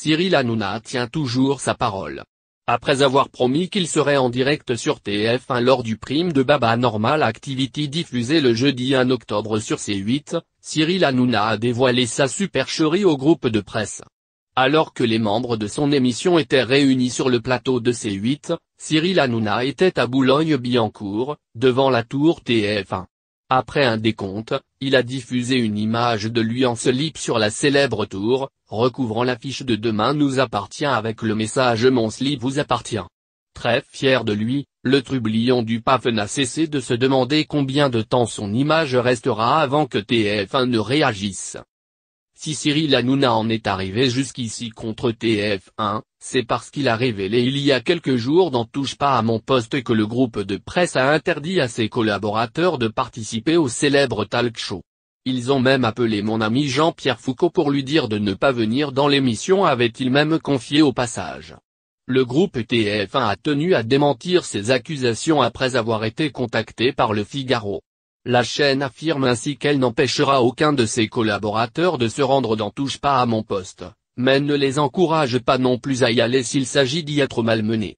Cyril Hanouna tient toujours sa parole. Après avoir promis qu'il serait en direct sur TF1 lors du prime de Baba Normal Activity diffusé le jeudi 1 octobre sur C8, Cyril Hanouna a dévoilé sa supercherie au groupe de presse. Alors que les membres de son émission étaient réunis sur le plateau de C8, Cyril Hanouna était à Boulogne-Billancourt, devant la tour TF1. Après un décompte, il a diffusé une image de lui en slip sur la célèbre tour, recouvrant l'affiche de Demain nous appartient avec le message Mon slip vous appartient. Très fier de lui, le trublion du PAF n'a cessé de se demander combien de temps son image restera avant que TF1 ne réagisse. Si Cyril Hanouna en est arrivé jusqu'ici contre TF1, c'est parce qu'il a révélé il y a quelques jours dans Touche pas à mon poste que le groupe de presse a interdit à ses collaborateurs de participer au célèbre talk show. Ils ont même appelé mon ami Jean-Pierre Foucault pour lui dire de ne pas venir dans l'émission avait-il même confié au passage. Le groupe TF1 a tenu à démentir ces accusations après avoir été contacté par le Figaro. La chaîne affirme ainsi qu'elle n'empêchera aucun de ses collaborateurs de se rendre dans Touche pas à mon poste, mais ne les encourage pas non plus à y aller s'il s'agit d'y être malmené.